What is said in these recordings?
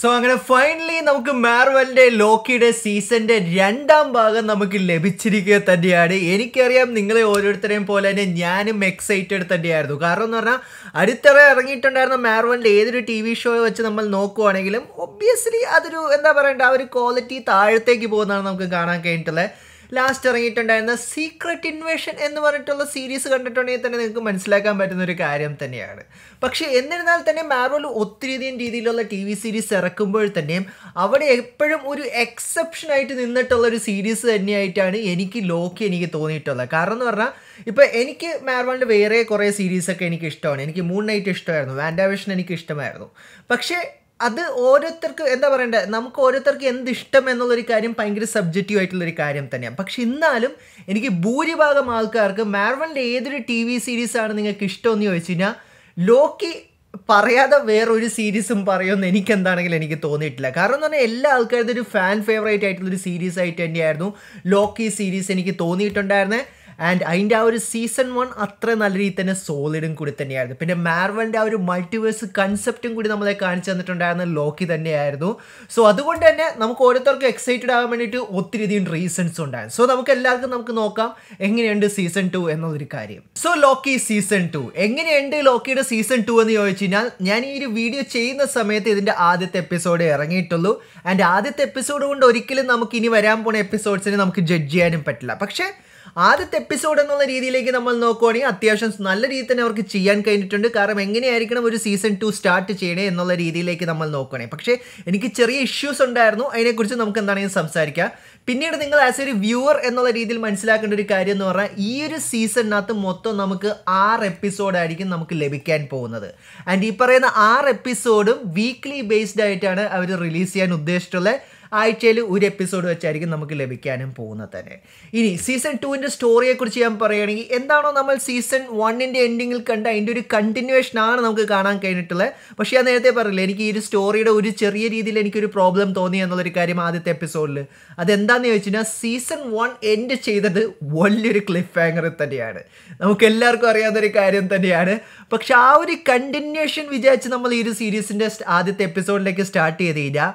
so അങ്ങനെ finally നമുക്ക് മാർവലിന്റെ ലോക്കിയുടെ സീസന്റെ രണ്ടാം ഭാഗം നമുക്ക് ലഭിച്ചിരിക്കുക തന്നെയാണ് എനിക്കറിയാം നിങ്ങളെ ഓരോരുത്തരെയും പോലെ തന്നെ ഞാനും എക്സൈറ്റഡ് തന്നെയായിരുന്നു കാരണം എന്ന് പറഞ്ഞാൽ അടുത്തറ ഇറങ്ങിയിട്ടുണ്ടായിരുന്ന മാർവലിന്റെ ഏതൊരു ടി വി ഷോ വെച്ച് നമ്മൾ നോക്കുവാണെങ്കിലും ഒബ്വിയസ്ലി അതൊരു എന്താ പറയണ്ട ആ ഒരു ക്വാളിറ്റി താഴത്തേക്ക് പോകുന്നതാണ് നമുക്ക് കാണാൻ കഴിഞ്ഞിട്ടുള്ളത് ലാസ്റ്റ് ഇറങ്ങിയിട്ടുണ്ടായിരുന്ന സീക്രട്ട് ഇൻവേഷൻ എന്ന് പറഞ്ഞിട്ടുള്ള സീരീസ് കണ്ടിട്ടുണ്ടെങ്കിൽ തന്നെ നിങ്ങൾക്ക് മനസ്സിലാക്കാൻ പറ്റുന്ന ഒരു കാര്യം തന്നെയാണ് പക്ഷേ എന്നിരുന്നാൽ തന്നെ മാർവൽ ഒത്തിരിയധികം രീതിയിലുള്ള ടി വി സീരീസ് ഇറക്കുമ്പോൾ തന്നെയും അവിടെ എപ്പോഴും ഒരു എക്സെപ്ഷനായിട്ട് നിന്നിട്ടുള്ള ഒരു സീരീസ് തന്നെയായിട്ടാണ് എനിക്ക് ലോക്കി എനിക്ക് തോന്നിയിട്ടുള്ളത് കാരണം എന്ന് പറഞ്ഞാൽ ഇപ്പോൾ എനിക്ക് മാർവലിൻ്റെ വേറെ കുറേ സീരീസൊക്കെ എനിക്ക് ഇഷ്ടമാണ് എനിക്ക് മൂൺ നൈറ്റ് ഇഷ്ടമായിരുന്നു വാൻഡാവേഷൻ എനിക്ക് ഇഷ്ടമായിരുന്നു പക്ഷേ അത് ഓരോരുത്തർക്ക് എന്താ പറയണ്ടേ നമുക്ക് ഓരോരുത്തർക്ക് എന്ത് ഇഷ്ടം എന്നുള്ളൊരു കാര്യം ഭയങ്കര സബ്ജക്റ്റീവ് ആയിട്ടുള്ളൊരു കാര്യം തന്നെയാണ് പക്ഷെ എന്നാലും എനിക്ക് ഭൂരിഭാഗം ആൾക്കാർക്ക് മാർവലിൻ്റെ ഏതൊരു ടി വി സീരീസാണ് നിങ്ങൾക്ക് ഇഷ്ടമെന്ന് ചോദിച്ചു കഴിഞ്ഞാൽ ലോക്കി പറയാതെ വേറൊരു സീരീസും പറയുമെന്ന് എനിക്ക് എന്താണെങ്കിലും എനിക്ക് തോന്നിയിട്ടില്ല കാരണം എന്ന് പറഞ്ഞാൽ എല്ലാ ആൾക്കാരുടെ ഒരു ഫാൻ ഫേവറേറ്റ് ആയിട്ടുള്ളൊരു സീരീസ് ആയിട്ട് തന്നെയായിരുന്നു ലോക്കി സീരീസ് എനിക്ക് തോന്നിയിട്ടുണ്ടായിരുന്നത് ആൻഡ് അതിൻ്റെ ആ ഒരു സീസൺ വൺ അത്ര നല്ല രീതിയിൽ തന്നെ സോളിഡും കൂടി തന്നെയായിരുന്നു പിന്നെ മാർവലിൻ്റെ ആ ഒരു മൾട്ടിവേഴ്സ് കൺസെപ്റ്റും കൂടി നമ്മളെ കാണിച്ചു തന്നിട്ടുണ്ടായിരുന്ന ലോക്കി തന്നെയായിരുന്നു സോ അതുകൊണ്ട് തന്നെ നമുക്ക് ഓരോരുത്തർക്കും എക്സൈറ്റഡ് ആകാൻ വേണ്ടിയിട്ട് ഒത്തിരി അധികം റീസൺസ് ഉണ്ടായിരുന്നു സോ നമുക്ക് എല്ലാവർക്കും നമുക്ക് നോക്കാം എങ്ങനെയുണ്ട് സീസൺ ടു എന്നുള്ളൊരു കാര്യം സോ ലോക്കി സീസൺ ടു എങ്ങനെയുണ്ട് ലോക്കിയുടെ സീസൺ ടു എന്ന് ചോദിച്ചു കഴിഞ്ഞാൽ ഞാൻ ഈ ഒരു വീഡിയോ ചെയ്യുന്ന സമയത്ത് ഇതിൻ്റെ ആദ്യത്തെ എപ്പിസോഡ് ഇറങ്ങിയിട്ടുള്ളൂ ആൻഡ് ആദ്യത്തെ എപ്പിസോഡ് കൊണ്ട് ഒരിക്കലും നമുക്ക് ഇനി വരാൻ പോണ എപ്പിസോഡ്സിനെ നമുക്ക് ജഡ്ജ് ചെയ്യാനും പറ്റില്ല പക്ഷേ ആദ്യത്തെ എപ്പിസോഡ് എന്നുള്ള രീതിയിലേക്ക് നമ്മൾ നോക്കുവാണെങ്കിൽ അത്യാവശ്യം നല്ല രീതിയിൽ തന്നെ അവർക്ക് ചെയ്യാൻ കഴിഞ്ഞിട്ടുണ്ട് കാരണം എങ്ങനെയായിരിക്കണം ഒരു സീസൺ ടു സ്റ്റാർട്ട് ചെയ്യണേ എന്നുള്ള രീതിയിലേക്ക് നമ്മൾ നോക്കുകയാണെങ്കിൽ പക്ഷേ എനിക്ക് ചെറിയ ഇഷ്യൂസ് ഉണ്ടായിരുന്നു അതിനെക്കുറിച്ച് നമുക്ക് എന്താണെങ്കിലും സംസാരിക്കാം പിന്നീട് നിങ്ങൾ ആസ് ഒരു വ്യൂവർ എന്നുള്ള രീതിയിൽ മനസ്സിലാക്കേണ്ട ഒരു കാര്യം എന്ന് പറഞ്ഞാൽ ഈ ഒരു സീസണിനകത്ത് മൊത്തം നമുക്ക് ആറ് എപ്പിസോഡായിരിക്കും നമുക്ക് ലഭിക്കാൻ പോകുന്നത് ആൻഡ് ഈ പറയുന്ന ആറ് എപ്പിസോഡും വീക്ക്ലി ബേസ്ഡ് ആയിട്ടാണ് അവർ റിലീസ് ചെയ്യാൻ ഉദ്ദേശിച്ചിട്ടുള്ളത് ആഴ്ചയിൽ ഒരു എപ്പിസോഡ് വെച്ചായിരിക്കും നമുക്ക് ലഭിക്കാനും പോകുന്നത് തന്നെ ഇനി സീസൺ ടുവിൻ്റെ സ്റ്റോറിയെക്കുറിച്ച് ഞാൻ പറയുകയാണെങ്കിൽ എന്താണോ നമ്മൾ സീസൺ വണ്ണിൻ്റെ എൻഡിങ്ങിൽ കണ്ട അതിൻ്റെ ഒരു കണ്ടിന്യൂവേഷൻ ആണ് നമുക്ക് കാണാൻ കഴിഞ്ഞിട്ടുള്ളത് പക്ഷേ ഞാൻ നേരത്തെ പറഞ്ഞില്ല എനിക്ക് ഈ ഒരു സ്റ്റോറിയുടെ ഒരു ചെറിയ രീതിയിൽ എനിക്കൊരു പ്രോബ്ലം തോന്നി എന്നുള്ളൊരു കാര്യം ആദ്യത്തെ എപ്പിസോഡിൽ അതെന്താണെന്ന് ചോദിച്ചു കഴിഞ്ഞാൽ സീസൺ വൺ എൻഡ് ചെയ്തത് വലിയൊരു ക്ലിഫ് ഹാങ്ങർ തന്നെയാണ് നമുക്ക് എല്ലാവർക്കും അറിയാവുന്നൊരു കാര്യം തന്നെയാണ് പക്ഷെ ആ ഒരു കണ്ടിന്യൂഷൻ വിചാരിച്ച് നമ്മൾ ഈ ഒരു സീരീസിൻ്റെ ആദ്യത്തെ എപ്പിസോഡിലേക്ക് സ്റ്റാർട്ട് ചെയ്ത് കഴിഞ്ഞാൽ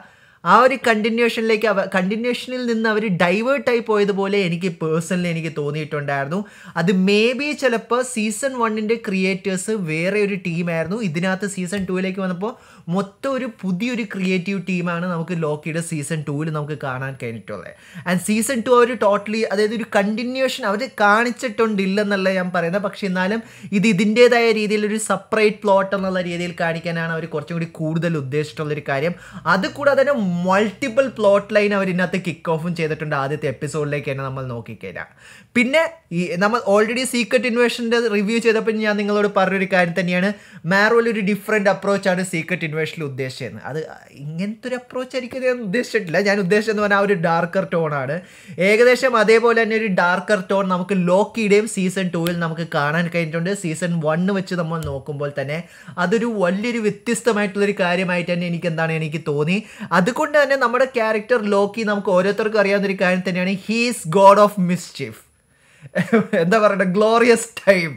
ആ ഒരു കണ്ടിന്യൂഷനിലേക്ക് അവ കണ്ടിന്യൂഷനിൽ നിന്ന് അവർ ഡൈവേർട്ടായി പോയതുപോലെ എനിക്ക് പേഴ്സണലി എനിക്ക് തോന്നിയിട്ടുണ്ടായിരുന്നു അത് മേ ബി ചിലപ്പോൾ സീസൺ വണ്ണിൻ്റെ ക്രിയേറ്റേഴ്സ് വേറെ ഒരു ടീമായിരുന്നു ഇതിനകത്ത് സീസൺ ടൂവിലേക്ക് വന്നപ്പോൾ മൊത്തം ഒരു പുതിയൊരു ക്രിയേറ്റീവ് ടീമാണ് നമുക്ക് ലോക്കിയുടെ സീസൺ ടൂവിൽ നമുക്ക് കാണാൻ കഴിഞ്ഞിട്ടുള്ളത് ആൻഡ് സീസൺ ടു അവർ ടോട്ടലി അതായത് ഒരു കണ്ടിന്യൂഷൻ അവർ കാണിച്ചിട്ടുണ്ടില്ലെന്നല്ല ഞാൻ പറയുന്നത് പക്ഷേ എന്നാലും ഇത് ഇതിൻ്റേതായ രീതിയിൽ ഒരു സെപ്പറേറ്റ് പ്ലോട്ട് എന്നുള്ള രീതിയിൽ കാണിക്കാനാണ് അവർ കുറച്ചും കൂടി കൂടുതൽ ഉദ്ദേശിച്ചിട്ടുള്ളൊരു കാര്യം അതുകൂടാതെ തന്നെ മൾട്ടിപ്പിൾ പ്ലോട്ട് ലൈൻ അവർ ഇതിനകത്ത് കിക്ക് ഓഫും ചെയ്തിട്ടുണ്ട് ആദ്യത്തെ എപ്പിസോഡിലേക്ക് തന്നെ നമ്മൾ നോക്കിക്കഴിഞ്ഞാൽ പിന്നെ ഈ നമ്മൾ ഓൾറെഡി സീക്രട്ട് ഇൻവേഷൻ്റെ റിവ്യൂ ചെയ്തപ്പോൾ ഞാൻ നിങ്ങളോട് പറഞ്ഞൊരു കാര്യം തന്നെയാണ് മാറോൽ ഒരു ഡിഫറെൻ്റ് അപ്രോച്ചാണ് സീക്രട്ട് ഇൻവേഷനിൽ ഉദ്ദേശിച്ചത് അത് ഇങ്ങനത്തെ ഒരു അപ്രോച്ച് എനിക്ക് ഞാൻ ഉദ്ദേശിച്ചിട്ടില്ല ഞാൻ ഉദ്ദേശിച്ചെന്ന് പറഞ്ഞാൽ ആ ഒരു ഡാർക്കർ ടോണാണ് ഏകദേശം അതേപോലെ തന്നെ ഒരു ഡാർക്കർ ടോൺ നമുക്ക് ലോക്കിയുടെയും സീസൺ ടൂവിൽ നമുക്ക് കാണാൻ കഴിഞ്ഞിട്ടുണ്ട് സീസൺ വണ്ണ് വെച്ച് നമ്മൾ നോക്കുമ്പോൾ തന്നെ അതൊരു വലിയൊരു വ്യത്യസ്തമായിട്ടുള്ളൊരു കാര്യമായിട്ട് തന്നെ എനിക്ക് എന്താണ് എനിക്ക് തോന്നി അതുകൊണ്ട് അതുകൊണ്ട് തന്നെ നമ്മുടെ ക്യാരക്ടർ ലോക്കി നമുക്ക് ഓരോരുത്തർക്കും അറിയാവുന്ന ഒരു കാര്യം തന്നെയാണ് ഹീസ് ഗോഡ് ഓഫ് മിസ്ചീഫ് എന്താ പറയുക glorious time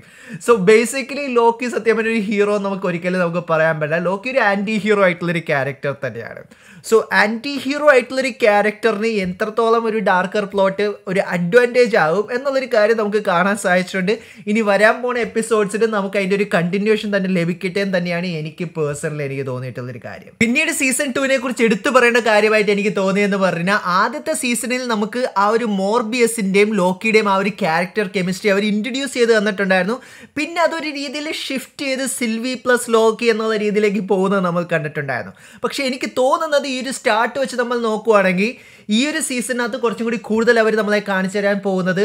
so basically Loki സത്യം ഒരു ഹീറോ നമുക്ക് ഒരിക്കലും നമുക്ക് പറയാൻ പറ്റില്ല ലോക്കി ഒരു ആൻറ്റി ഹീറോ ആയിട്ടുള്ളൊരു ക്യാരക്ടർ തന്നെയാണ് സോ ആൻറ്റി ഹീറോ ആയിട്ടുള്ളൊരു ക്യാരക്ടറിന് എത്രത്തോളം ഒരു ഡാർക്കർ പ്ലോട്ട് ഒരു അഡ്വാൻറ്റേജ് ആകും എന്നുള്ളൊരു കാര്യം നമുക്ക് കാണാൻ സാധിച്ചിട്ടുണ്ട് ഇനി വരാൻ പോണ എപ്പിസോഡ്സിൽ നമുക്ക് അതിൻ്റെ ഒരു കണ്ടിന്യൂഷൻ തന്നെ ലഭിക്കട്ടെ എന്ന് തന്നെയാണ് എനിക്ക് പേഴ്സണലി എനിക്ക് തോന്നിയിട്ടുള്ളൊരു കാര്യം പിന്നീട് സീസൺ ടുവിനെ കുറിച്ച് എടുത്തു പറയേണ്ട കാര്യമായിട്ട് എനിക്ക് തോന്നിയെന്ന് പറഞ്ഞാൽ ആദ്യത്തെ സീസണിൽ നമുക്ക് ആ ഒരു മോർബിയസിൻ്റെയും ലോക്കിയുടെയും ആ ഒരു ക്യാരക്ടർ കെമിസ്ട്രി അവർ ഇൻട്രൊഡ്യൂസ് ചെയ്ത് തന്നിട്ടുണ്ടായിരുന്നു പിന്നെ അതൊരു രീതിയിൽ ഷിഫ്റ്റ് ചെയ്ത് സിൽവി പ്ലസ് ലോക്കി എന്നുള്ള രീതിയിലേക്ക് പോകുന്നത് നമ്മൾ കണ്ടിട്ടുണ്ടായിരുന്നു പക്ഷേ എനിക്ക് തോന്നുന്നത് ഈ ഒരു സ്റ്റാർട്ട് വെച്ച് നമ്മൾ നോക്കുവാണെങ്കിൽ ഈ ഒരു സീസണിനകത്ത് കുറച്ചും കൂടി കൂടുതൽ അവർ നമ്മളെ കാണിച്ചു തരാൻ പോകുന്നത്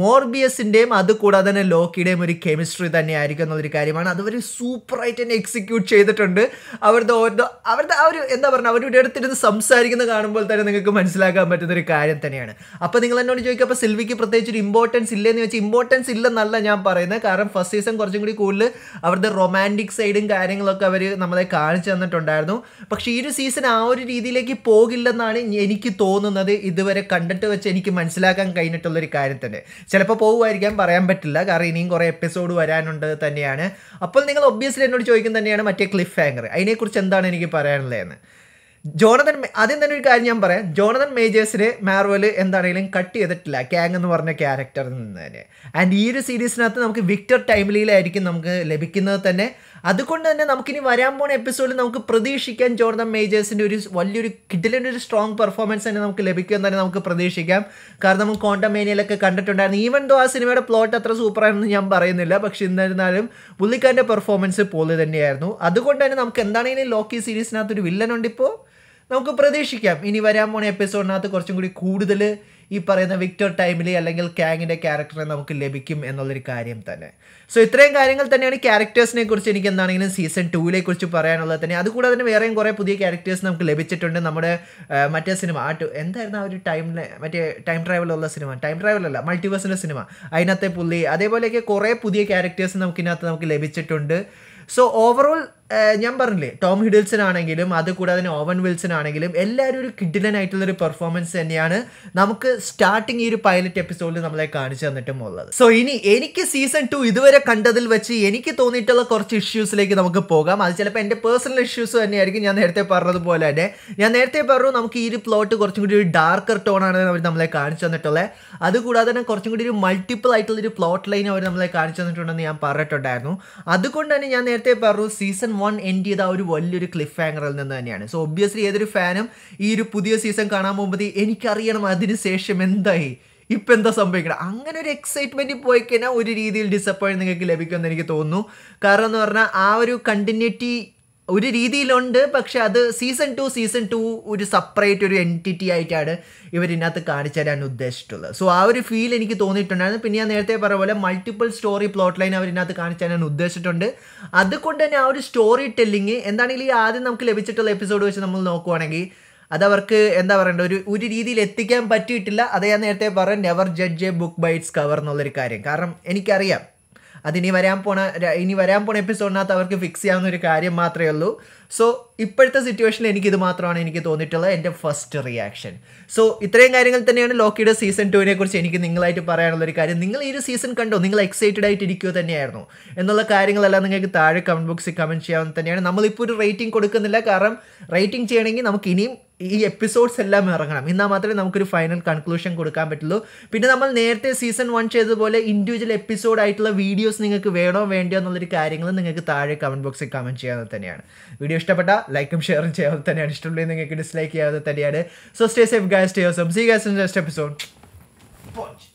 മോർബിയസിൻ്റെയും അതുകൂടാതെ തന്നെ ലോക്കിയുടെയും ഒരു കെമിസ്ട്രി തന്നെ ആയിരിക്കും എന്നൊരു കാര്യമാണ് അതവർ സൂപ്പറായിട്ട് തന്നെ എക്സിക്യൂട്ട് ചെയ്തിട്ടുണ്ട് അവരുടെ ഓരോ അവരുടെ ആ ഒരു എന്താ പറയുക അവരുടെ അടുത്തിരുന്ന് സംസാരിക്കുന്നത് കാണുമ്പോൾ തന്നെ നിങ്ങൾക്ക് മനസ്സിലാക്കാൻ പറ്റുന്ന ഒരു കാര്യം തന്നെയാണ് അപ്പോൾ നിങ്ങൾ എന്നോട് ചോദിക്കുക അപ്പോൾ സിൽവിക്ക് പ്രത്യേകിച്ച് ഒരു ഇമ്പോർട്ടൻസ് ഇല്ലെന്ന് വെച്ചാൽ ഇമ്പോർട്ടൻസ് ഇല്ലെന്നല്ല ഞാൻ പറയുന്നത് കാരണം ഫസ്റ്റ് സീസൺ കുറച്ചും കൂടി കൂടുതൽ അവരുടെ റൊമാൻറ്റിക് സൈഡും കാര്യങ്ങളൊക്കെ അവർ നമ്മളെ കാണിച്ചു തന്നിട്ടുണ്ടായിരുന്നു പക്ഷേ ഈ ഒരു സീസൺ ആ ഒരു രീതിയിലേക്ക് പോകില്ലെന്നാണ് എനിക്ക് തോന്നുന്നത് ഇതുവരെ കണ്ടിട്ട് വെച്ച് എനിക്ക് മനസ്സിലാക്കാൻ കഴിഞ്ഞിട്ടുള്ളൊരു കാര്യം തന്നെ ചിലപ്പോൾ പോകുമായിരിക്കാം പറയാൻ പറ്റില്ല കാരണം ഇനിയും കുറേ എപ്പിസോഡ് വരാനുണ്ട് തന്നെയാണ് അപ്പോൾ നിങ്ങൾ ഒബ്വിയസ്ലി എന്നോട് ചോദിക്കും തന്നെയാണ് മറ്റേ ക്ലിഫ് ഹാങ്കർ അതിനെക്കുറിച്ച് എന്താണ് എനിക്ക് പറയാനുള്ളതെന്ന് ജോണതൻ ആദ്യം തന്നെ ഒരു കാര്യം ഞാൻ പറയാം ജോണതൻ മേജേഴ്സിന് മാർവൽ എന്താണെങ്കിലും കട്ട് ചെയ്തിട്ടില്ല ക്യാങ് എന്ന് പറഞ്ഞ ക്യാരക്ടറിൽ നിന്ന് തന്നെ ആൻഡ് ഈ ഒരു സീരീസിനകത്ത് നമുക്ക് വിക്ടർ ടൈംലിയിലായിരിക്കും നമുക്ക് ലഭിക്കുന്നത് തന്നെ അതുകൊണ്ട് തന്നെ നമുക്കിനി വരാൻ പോണ എപ്പിസോഡിൽ നമുക്ക് പ്രതീക്ഷിക്കാൻ ജോർദൻ മേജേഴ്സിൻ്റെ ഒരു വലിയൊരു കിഡിലിൻ്റെ ഒരു സ്ട്രോങ് പെർഫോമൻസ് തന്നെ നമുക്ക് ലഭിക്കുമെന്ന് തന്നെ നമുക്ക് പ്രതീക്ഷിക്കാം കാരണം നമുക്ക് കോണ്ടമേനിയയിലൊക്കെ കണ്ടിട്ടുണ്ടായിരുന്നു ഈവൻ ദോ ആ സിനിമയുടെ പ്ലോട്ട് അത്ര സൂപ്പറാണെന്ന് ഞാൻ പറയുന്നില്ല പക്ഷെ എന്നിരുന്നാലും പുള്ളിക്കാരൻ്റെ പെർഫോമൻസ് പോലെ തന്നെയായിരുന്നു അതുകൊണ്ട് തന്നെ നമുക്ക് എന്താണെങ്കിലും ലോക്കി സീരീസിനകത്തൊരു വില്ലനുണ്ടിപ്പോൾ നമുക്ക് പ്രതീക്ഷിക്കാം ഇനി വരാൻ പോണ എപ്പിസോഡിനകത്ത് കുറച്ചും കൂടി കൂടുതൽ ഈ പറയുന്ന വിക്ടർ ടൈമിലി അല്ലെങ്കിൽ കാങ്ങിൻ്റെ ക്യാരക്ടറെ നമുക്ക് ലഭിക്കും എന്നുള്ളൊരു കാര്യം തന്നെ സോ ഇത്രയും കാര്യങ്ങൾ തന്നെയാണ് ക്യാരക്ടേഴ്സിനെ കുറിച്ച് എനിക്ക് എന്താണെങ്കിലും സീസൺ ടൂവിലെ കുറിച്ച് പറയാനുള്ളത് തന്നെ അതുകൂടാതെ തന്നെ വേറെയും കുറേ പുതിയ ക്യാരക്ടേഴ്സ് നമുക്ക് ലഭിച്ചിട്ടുണ്ട് നമ്മുടെ മറ്റേ സിനിമ ആ ടു എന്തായിരുന്നു ആ ഒരു ടൈമിലെ മറ്റേ ടൈം ട്രാവലുള്ള സിനിമ ടൈം ട്രാവൽ അല്ല മൾട്ടിവേഴ്സിൻ്റെ സിനിമ അതിനകത്തെ പുള്ളി അതേപോലെയൊക്കെ കുറേ പുതിയ ക്യാരക്ടേഴ്സ് നമുക്കിനകത്ത് നമുക്ക് ലഭിച്ചിട്ടുണ്ട് സോ ഓവറോൾ ഞാൻ പറഞ്ഞില്ലേ ടോം ഹിഡിൽസൺ ആണെങ്കിലും അത് കൂടാതെ തന്നെ ഓവൻ വിൽസൺ ആണെങ്കിലും എല്ലാവരും ഒരു ഒരു പെർഫോമൻസ് തന്നെയാണ് നമുക്ക് സ്റ്റാർട്ടിങ് ഈ ഒരു പൈലറ്റ് എപ്പിസോഡിൽ നമ്മളെ കാണിച്ചു തന്നിട്ടും ഉള്ളത് സോ ഇനി എനിക്ക് സീസൺ ടു ഇതുവരെ കണ്ടതിൽ വെച്ച് എനിക്ക് തോന്നിയിട്ടുള്ള കുറച്ച് ഇഷ്യൂസിലേക്ക് നമുക്ക് പോകാം അത് ചിലപ്പോൾ എൻ്റെ പേഴ്സണൽ ഇഷ്യൂസ് തന്നെയായിരിക്കും ഞാൻ നേരത്തെ പറഞ്ഞതുപോലെ തന്നെ ഞാൻ നേരത്തെ പറഞ്ഞു നമുക്ക് ഈ ഒരു പ്ലോട്ട് കുറച്ചും കൂടി ഒരു ഡാർക്കർ ടോൺ ആണ് അവർ നമ്മളെ കാണിച്ചു തന്നിട്ടുള്ളത് അതുകൂടാതെ തന്നെ കുറച്ചും കൂടി ഒരു മൾട്ടിപ്പിൾ ആയിട്ടുള്ളൊരു പ്ലോട്ട് ലൈൻ അവർ നമ്മളെ കാണിച്ചു തന്നിട്ടുണ്ടെന്ന് ഞാൻ പറഞ്ഞിട്ടുണ്ടായിരുന്നു അതുകൊണ്ട് തന്നെ ഞാൻ നേരത്തെ പറഞ്ഞു സീസൺ വൺ എൻഡ് ചെയ്ത ഒരു വലിയൊരു ക്ലിഫ് ഹാങ്ങറിൽ നിന്ന് തന്നെയാണ് സോ ഒബ്വിയസ്ലി ഏതൊരു ഫാനും ഈ ഒരു പുതിയ സീസൺ കാണാൻ പോകുമ്പോൾ എനിക്കറിയണം അതിനുശേഷം എന്തായി ഇപ്പം എന്താ സംഭവിക്കണം അങ്ങനെ ഒരു എക്സൈറ്റ്മെൻറ്റ് പോയി കഴിഞ്ഞാൽ ഒരു രീതിയിൽ ഡിസപ്പോയിൻറ്റ് നിങ്ങൾക്ക് ലഭിക്കുമെന്ന് എനിക്ക് തോന്നുന്നു കാരണം എന്ന് പറഞ്ഞാൽ ആ ഒരു കണ്ടിന്യൂറ്റി ഒരു രീതിയിലുണ്ട് പക്ഷെ അത് സീസൺ ടു സീസൺ ടു ഒരു സെപ്പറേറ്റ് ഒരു എൻറ്റിറ്റി ആയിട്ടാണ് ഇവരിനകത്ത് കാണിച്ചു തരാൻ ഉദ്ദേശിച്ചിട്ടുള്ളത് സോ ആ ഒരു ഫീൽ എനിക്ക് തോന്നിയിട്ടുണ്ടായിരുന്നു പിന്നെ ഞാൻ നേരത്തെ പറഞ്ഞ പോലെ മൾട്ടിപ്പിൾ സ്റ്റോറി പ്ലോട്ട് ലൈൻ അവരിനകത്ത് കാണിച്ചു തരാൻ ഉദ്ദേശിച്ചിട്ടുണ്ട് അതുകൊണ്ട് തന്നെ ആ ഒരു സ്റ്റോറി ടെല്ലിങ് എന്താണെങ്കിൽ ഈ ആദ്യം നമുക്ക് ലഭിച്ചിട്ടുള്ള എപ്പിസോഡ് വെച്ച് നമ്മൾ നോക്കുവാണെങ്കിൽ അതവർക്ക് എന്താ പറയണ്ട ഒരു ഒരു രീതിയിൽ എത്തിക്കാൻ പറ്റിയിട്ടില്ല അത് ഞാൻ നേരത്തെ പറഞ്ഞ never judge a book by its cover എന്നുള്ളൊരു കാര്യം കാരണം എനിക്കറിയാം അതിനി വരാൻ പോണ ഇനി വരാൻ പോണ എപ്പിസോഡിനകത്ത് അവർക്ക് ഫിക്സ് ചെയ്യാവുന്ന ഒരു കാര്യം മാത്രമേ ഉള്ളൂ സോ ഇപ്പോഴത്തെ സിറ്റുവേഷനിൽ എനിക്കിത് മാത്രമാണ് എനിക്ക് തോന്നിയിട്ടുള്ളത് എൻ്റെ ഫസ്റ്റ് റിയാക്ഷൻ സോ ഇത്രയും കാര്യങ്ങൾ തന്നെയാണ് ലോക്കിയുടെ സീസൺ ടുവിനെ കുറിച്ച് എനിക്ക് നിങ്ങളായിട്ട് പറയാനുള്ള ഒരു കാര്യം നിങ്ങൾ ഈ ഒരു സീസൺ കണ്ടോ നിങ്ങൾ എക്സൈറ്റഡ് ആയിട്ട് ഇരിക്കുക തന്നെയായിരുന്നു എന്നുള്ള കാര്യങ്ങളെല്ലാം നിങ്ങൾക്ക് താഴെ കമൻറ്റ് ബോക്സിൽ കമൻറ്റ് ചെയ്യാവുന്ന തന്നെയാണ് നമ്മളിപ്പോൾ ഒരു റേറ്റിംഗ് കൊടുക്കുന്നില്ല കാരണം റേറ്റിംഗ് ചെയ്യണമെങ്കിൽ നമുക്ക് ഇനിയും ഈ എപ്പിസോഡ്സ് എല്ലാം ഇറങ്ങണം എന്നാൽ മാത്രമേ നമുക്കൊരു ഫൈനൽ കൺക്ലൂഷൻ കൊടുക്കാൻ പറ്റുള്ളൂ പിന്നെ നമ്മൾ നേരത്തെ സീസൺ വൺ ചെയ്തതുപോലെ ഇൻഡിവിജ്വൽ എപ്പിസോഡ് ആയിട്ടുള്ള വീഡിയോസ് നിങ്ങൾക്ക് വേണോ വേണ്ടോ എന്നുള്ളൊരു കാര്യങ്ങൾ നിങ്ങൾക്ക് താഴെ കമൻറ്റ് ബോക്സിൽ കമൻറ്റ് ചെയ്യാതെ തന്നെയാണ് വീഡിയോ ഇഷ്ടപ്പെട്ട ലൈക്കും ഷെയറും ചെയ്യാതെ തന്നെയാണ് ഇഷ്ടമുള്ളത് നിങ്ങൾക്ക് ഡിസ്ലൈക്ക് ചെയ്യാതെ തന്നെയാണ് so stay safe guys stay see guys in next episode